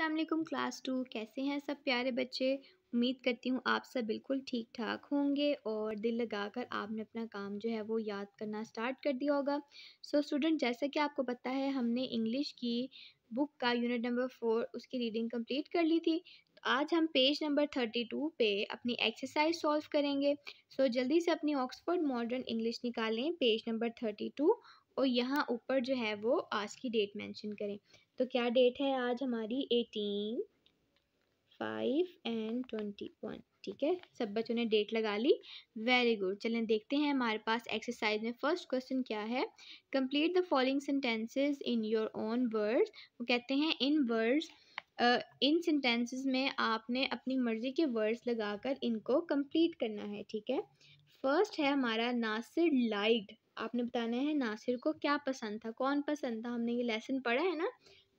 Aslam class to कैसे हैं सब प्यारे बच्चे उम्मीद करती हूँ आप सब बिल्कुल ठीक ठाक होंगे और दिल लगाकर आपने अपना काम जो है वो याद करना स्टार्ट कर दिया होगा सो so, स्टूडेंट जैसा कि आपको पता है हमने इंग्लिश की बुक का यूनिट नंबर फोर उसकी रीडिंग कंप्लीट कर ली थी तो आज हम पेज नंबर थर्टी टू पे अपनी एक्सरसाइज सॉल्व करेंगे सो so, जल्दी से अपनी ऑक्सफोर्ड मॉडर्न इंग्लिश निकालें पेज नंबर थर्टी टू और यहाँ ऊपर जो है वो आज की डेट मेंशन करें तो क्या डेट है आज हमारी eighteen five and twenty one ठीक है सब बच्चों ने डेट लगा ली वेरी गुड चलें देखते हैं हमारे पास एक्सरसाइज में फर्स्ट क्वेश्चन क्या है complete the following sentences in your own words वो कहते हैं इन वर्ड्स इन सेंटेंसेस में आपने अपनी मर्ज़ी के वर्ड्स लगाकर इनको कंप्लीट करना है ठीक है फर्स्ट है हमारा नासिर लाइट आपने बताना है नासिर को क्या पसंद था कौन पसंद था हमने ये लेसन पढ़ा है ना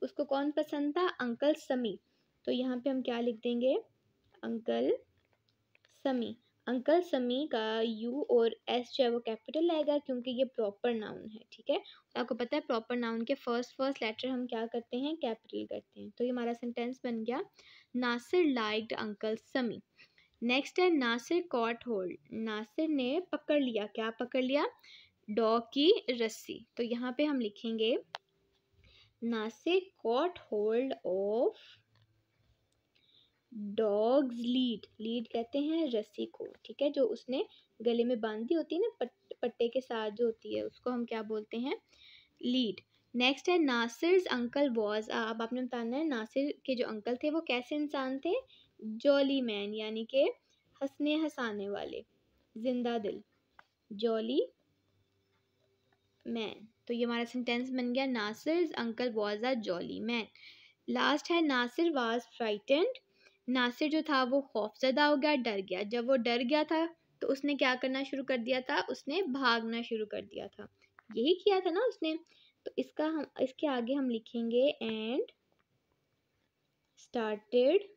उसको कौन पसंद था अंकल समी तो यहाँ पे हम क्या लिख देंगे अंकल समी अंकल समी का यू और एस जो है वो कैपिटल आएगा क्योंकि ये प्रॉपर नाउन है ठीक है आपको पता है प्रॉपर नाउन के फर्स्ट फर्स्ट लेटर हम क्या करते हैं कैपिटल करते हैं तो ये हमारा सेंटेंस बन गया Nasir liked uncle Sami next है नासिर कॉट होल्ड नासिर ने पकड़ लिया क्या पकड़ लिया डॉ की रस्सी तो यहाँ पे हम लिखेंगे Nasik caught hold of dog's lead lead कहते हैं रस्सी को ठीक है जो उसने गले में बांधी होती है ना पट्टे के साथ जो होती है उसको हम क्या बोलते हैं लीड नेक्स्ट है नासिर अंकल वॉज अब आपने बताना है नासिर के जो अंकल थे वो कैसे इंसान थे जॉली मैन यानी के हंसने हंसाने वाले जिंदा दिल जॉली मैन तो ये हमारा सेंटेंस बन गया Nasir uncle was a jolly man last है नासिर वॉज फ्राइटेंड नासिर जो था वो खौफजदा हो गया डर गया जब वो डर गया था तो उसने क्या करना शुरू कर दिया था उसने भागना शुरू कर दिया था यही किया था ना उसने तो इसका हम इसके आगे हम लिखेंगे एंड स्टार्टेड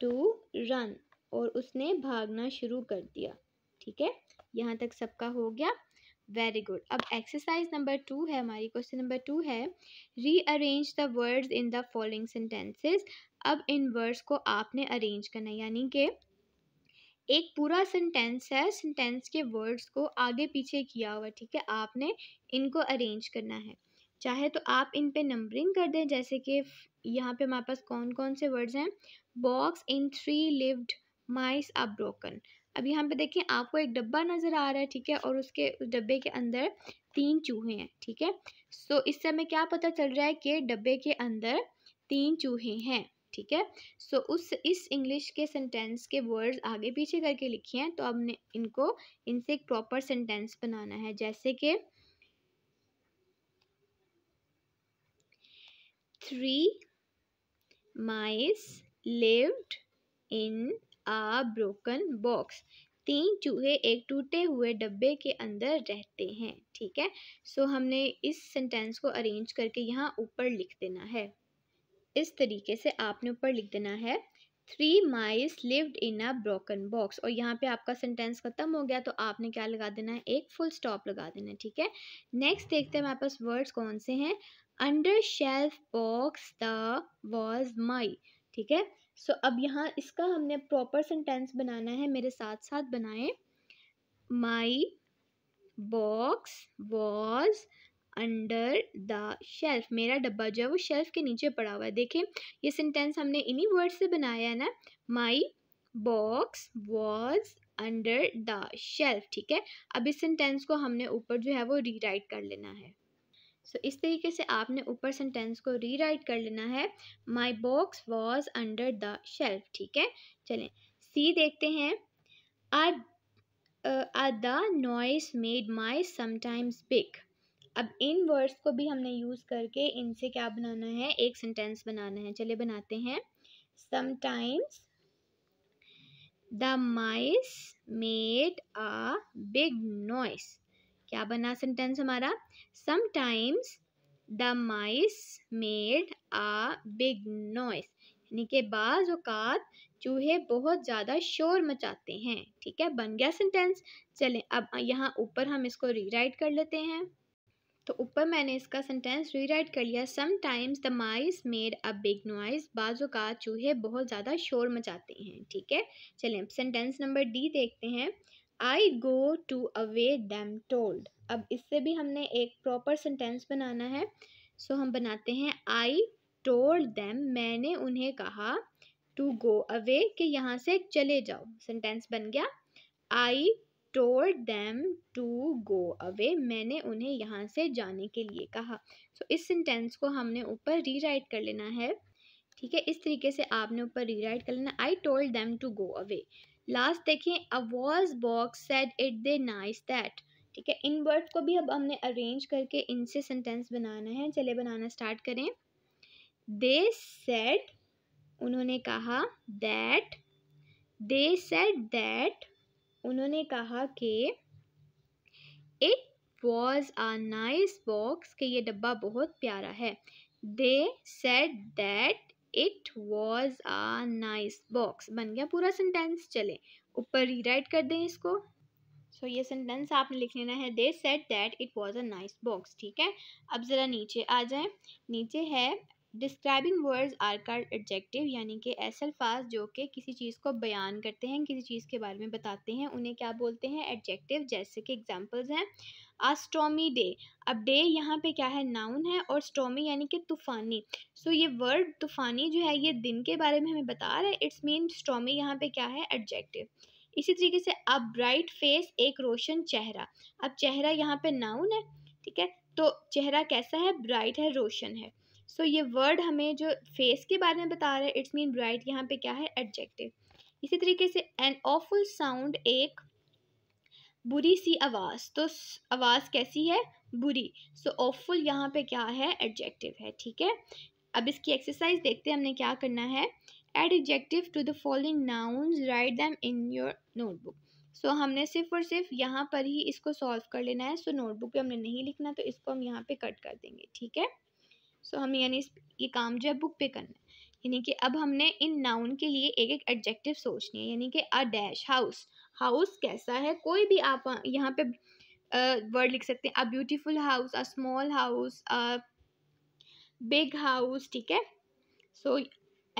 टू रन और उसने भागना शुरू कर दिया ठीक है यहाँ तक सबका हो गया वेरी गुड अब एक्सरसाइज नंबर टू है हमारी क्वेश्चन नंबर टू है rearrange the words in the following sentences अब इन वर्ड्स को आपने अरेंज करना यानी कि एक पूरा सेंटेंस है सेंटेंस के वर्ड्स को आगे पीछे किया हुआ ठीक है आपने इनको अरेंज करना है चाहे तो आप इन पे नंबरिंग कर दें जैसे कि यहाँ पे हमारे पास कौन कौन से वर्ड्स हैं box in three lived mice अब ब्रोकन अब यहाँ पे देखिए आपको एक डब्बा नज़र आ रहा है ठीक है और उसके उस डब्बे के अंदर तीन चूहे हैं ठीक है सो so, इससे हमें क्या पता चल रहा है कि डब्बे के अंदर तीन चूहे हैं ठीक है सो so, उस इस इंग्लिश के सेंटेंस के वर्ड्स आगे पीछे करके लिखे हैं तो हमने इनको इनसे एक प्रॉपर सेंटेंस बनाना है जैसे कि three mice lived in a broken box तीन चूहे एक टूटे हुए डब्बे के अंदर रहते हैं ठीक है सो so, हमने इस सेंटेंस को अरेंज करके यहाँ ऊपर लिख देना है इस तरीके से आपने ऊपर लिख देना है three mice lived in a broken box और यहाँ पे आपका सेंटेंस खत्म हो गया तो आपने क्या लगा देना है एक फुल स्टॉप लगा देना है ठीक है नेक्स्ट देखते हैं हमारे पास वर्ड्स कौन से हैं under shelf box the was my ठीक है सो अब यहाँ इसका हमने प्रॉपर सेंटेंस बनाना है मेरे साथ साथ बनाएं my box was under the shelf मेरा डब्बा जो है वो शेल्फ के नीचे पड़ा हुआ है देखें ये सेंटेंस हमने इन्हीं वर्ड से बनाया है ना my box was under the shelf ठीक है अब इस सेंटेंस को हमने ऊपर जो है वो रीराइट कर लेना है सो so, इस तरीके से आपने ऊपर सेंटेंस को रीराइट कर लेना है my box was under the shelf ठीक है चलें सी देखते हैं a the noise made mice sometimes big अब इन वर्ड्स को भी हमने यूज़ करके इनसे क्या बनाना है एक सेंटेंस बनाना है चलिए बनाते हैं sometimes the mice made a big noise क्या बना सेंटेंस हमारा sometimes the mice made a big noise यानी कि बाज़ अवत चूहे बहुत ज़्यादा शोर मचाते हैं ठीक है बन गया सेंटेंस चलें अब यहाँ ऊपर हम इसको रीराइट कर लेते हैं तो ऊपर मैंने इसका सेंटेंस रीराइट कर लिया sometimes the mice made a big noise बाज़ अवत चूहे बहुत ज़्यादा शोर मचाते हैं ठीक है चलें अब सेंटेंस नंबर डी देखते हैं I go to away them told अब इससे भी हमने एक प्रॉपर सेंटेंस बनाना है सो so, हम बनाते हैं आई टोल्ड दैम मैंने उन्हें कहा टू गो अवे कि यहाँ से चले जाओ सेंटेंस बन गया I told them to go away मैंने उन्हें यहाँ से जाने के लिए कहा सो so, इस सेंटेंस को हमने ऊपर रीराइट कर लेना है ठीक है इस तरीके से आपने ऊपर रीराइट कर लेना I told them to go away last देखें a was box said it they nice that ठीक है इन वर्ड्स को भी अब हमने अरेंज करके इनसे सेंटेंस बनाना है चले बनाना स्टार्ट करें दे सेड उन्होंने कहा दैट दे सेड दैट उन्होंने कहा कि it was a nice box कि ये डब्बा बहुत प्यारा है they said that it was a nice box बन गया पूरा सेंटेंस चले ऊपर रीराइट कर दें इसको सो so, ये सेंटेंस आपने लिख लेना है they said that it was a nice box ठीक है अब ज़रा नीचे आ जाए नीचे है describing words are called adjective यानी कि ऐसे अल्फाज जो कि किसी चीज़ को बयान करते हैं किसी चीज़ के बारे में बताते हैं उन्हें क्या बोलते हैं एडजेक्टिव जैसे कि एग्जांपल्स हैं आ स्टोमी डे अब डे यहाँ पे क्या है नाउन है और स्टोमी यानी कि तूफ़ानी सो ये वर्ड तूफ़ानी जो है ये दिन के बारे में हमें बता रहा है इट्स मीन स्टोमी यहाँ पे क्या है एडजेक्टिव इसी तरीके से अब ब्राइट फेस एक रोशन चेहरा अब चेहरा यहाँ पे नाउन है ठीक है तो चेहरा कैसा है ब्राइट है रोशन है सो ये वर्ड हमें जो फेस के बारे में बता रहा है इट्स मीन ब्राइट यहाँ पे क्या है एडजेक्टिव इसी तरीके से एन ऑफुल साउंड एक बुरी सी आवाज़ तो आवाज़ कैसी है बुरी सो ऑफुल यहाँ पे क्या है एडजेक्टिव है ठीक है अब इसकी एक्सरसाइज देखते हैं हमने क्या करना है add adjective to the following nouns write them in your notebook so हमने सिर्फ और सिर्फ यहाँ पर ही इसको सॉल्व कर लेना है सो so, नोटबुक पे हमने नहीं लिखना तो इसको हम यहाँ पे कट कर देंगे ठीक है सो so, हम यानी ये काम जो है बुक पे करना है यानी कि अब हमने इन नाउन के लिए एक एक एडजेक्टिव सोचनी है यानी कि अ डैश हाउस हाउस कैसा है कोई भी आप यहाँ पे वर्ड लिख सकते हैं a beautiful house a small house a big house ठीक है सो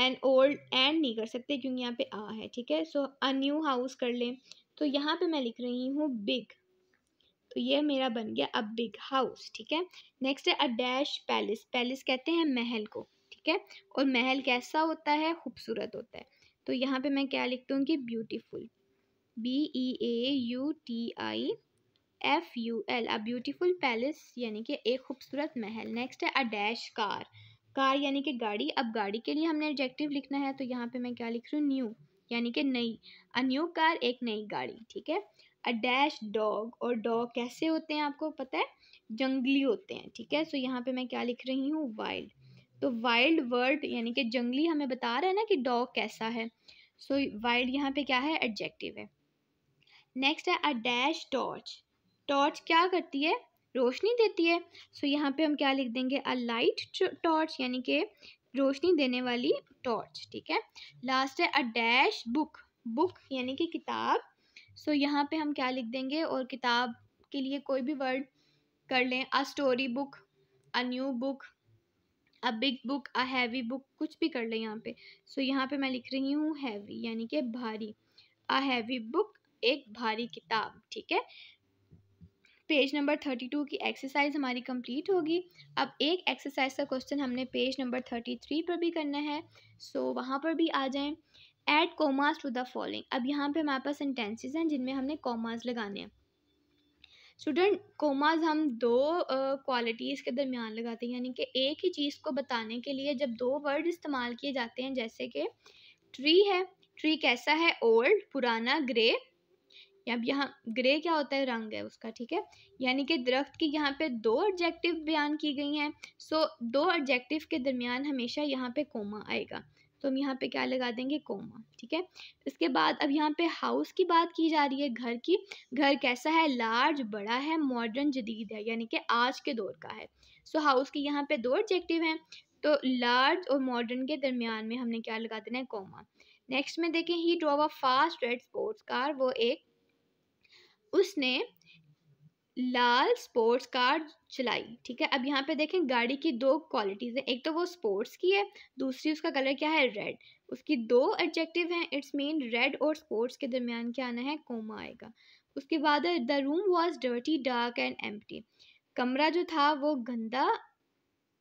एन ओल्ड एंड नहीं कर सकते क्योंकि यहाँ पे आ है ठीक है सो अ न्यू हाउस कर लें तो यहाँ पे मैं लिख रही हूँ बिग तो ये मेरा बन गया अब बिग हाउस ठीक है नेक्स्ट है अ डैश पैलेस पैलेस कहते हैं महल को ठीक है और महल कैसा होता है खूबसूरत होता है तो यहाँ पे मैं क्या लिखती हूँ कि beautiful B E A U T I F U L a beautiful palace यानी कि एक खूबसूरत महल नेक्स्ट है अ डैश कार कार यानी कि गाड़ी अब गाड़ी के लिए हमने एडजेक्टिव लिखना है तो यहाँ पे मैं क्या लिख रही हूँ न्यू यानी कि नई अ न्यू कार एक नई गाड़ी ठीक है अ डैश डॉग और डॉग कैसे होते हैं आपको पता है जंगली होते हैं ठीक है सो so, यहाँ पे मैं क्या लिख रही हूँ वाइल्ड तो वाइल्ड वर्ड यानी कि जंगली हमें बता रहा है ना कि डॉग कैसा है सो वाइल्ड यहाँ पे क्या है एडजेक्टिव है नेक्स्ट है अ डैश टॉर्च टॉर्च क्या करती है रोशनी देती है सो so, यहाँ पे हम क्या लिख देंगे अ लाइट टॉर्च यानी कि रोशनी देने वाली टॉर्च ठीक है लास्ट है अ डैश बुक बुक यानी कि किताब सो so, यहाँ पे हम क्या लिख देंगे और किताब के लिए कोई भी वर्ड कर लें a story book a new book a big book a heavy book कुछ भी कर लें यहाँ पे सो so, यहाँ पे मैं लिख रही हूँ हैवी यानी कि भारी अ हैवी बुक एक भारी किताब ठीक है पेज नंबर थर्टी टू की एक्सरसाइज हमारी कंप्लीट होगी अब एक एक्सरसाइज का क्वेश्चन हमने पेज नंबर थर्टी थ्री पर भी करना है सो so, वहाँ पर भी आ जाएं add commas to the following अब यहाँ पे हमारे पास सेंटेंसेज हैं जिनमें हमने कॉमास लगाने हैं स्टूडेंट कॉमास हम दो क्वालिटीज़ uh, के दरमियान लगाते हैं यानी कि एक ही चीज़ को बताने के लिए जब दो वर्ड इस्तेमाल किए जाते हैं जैसे कि ट्री है ट्री कैसा है ओल्ड पुराना ग्रे अब यहाँ ग्रे क्या होता है रंग है उसका ठीक है यानी कि दरख्त की यहाँ पे दो एडजेक्टिव बयान की गई हैं सो दो एडजेक्टिव के दरमियान हमेशा यहाँ पे कोमा आएगा तो हम यहाँ पे क्या लगा देंगे कोमा ठीक है इसके बाद अब यहाँ पे हाउस की बात की जा रही है घर की घर कैसा है लार्ज बड़ा है मॉडर्न जदीद है यानी कि आज के दौर का है सो हाउस के यहाँ पे दो एडजेक्टिव हैं तो लार्ज और मॉडर्न के दरमियान में हमने क्या लगा देना है कोमा नेक्स्ट में देखें he drove a fast red sports car वो एक उसने लाल स्पोर्ट्स कार चलाई ठीक है अब यहाँ पे देखें गाड़ी की दो क्वालिटीज़ हैं एक तो वो स्पोर्ट्स की है दूसरी उसका कलर क्या है रेड उसकी दो एडजेक्टिव हैं इट्स मीन रेड और स्पोर्ट्स के दरमियान क्या आना है कोमा आएगा उसके बाद the room was dirty dark and empty कमरा जो था वो गंदा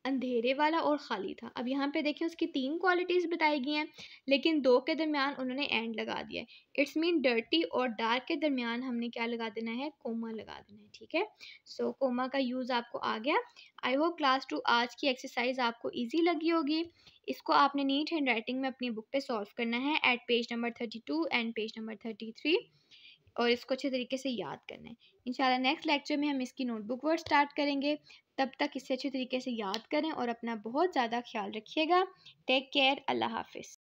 अंधेरे वाला और खाली था अब यहाँ पे देखें उसकी तीन क्वालिटीज़ बताई गई हैं लेकिन दो के दरमियान उन्होंने एंड लगा दिया है इट्स मीन डर्टी और डार्क के दरमियान हमने क्या लगा देना है कोमा लगा देना है ठीक है सो so, कोमा का यूज़ आपको आ गया आई होप क्लास टू आज की एक्सरसाइज आपको ईजी लगी होगी इसको आपने नीट हैंड राइटिंग में अपनी बुक पे सॉल्व करना है at page number thirty two and page number thirty three और इसको अच्छे तरीके से याद करना है इन नेक्स्ट लेक्चर में हम इसकी नोटबुक वर्ड स्टार्ट करेंगे तब तक इसे अच्छे तरीके से याद करें और अपना बहुत ज़्यादा ख्याल रखिएगा टेक केयर अल्लाह हाफिज़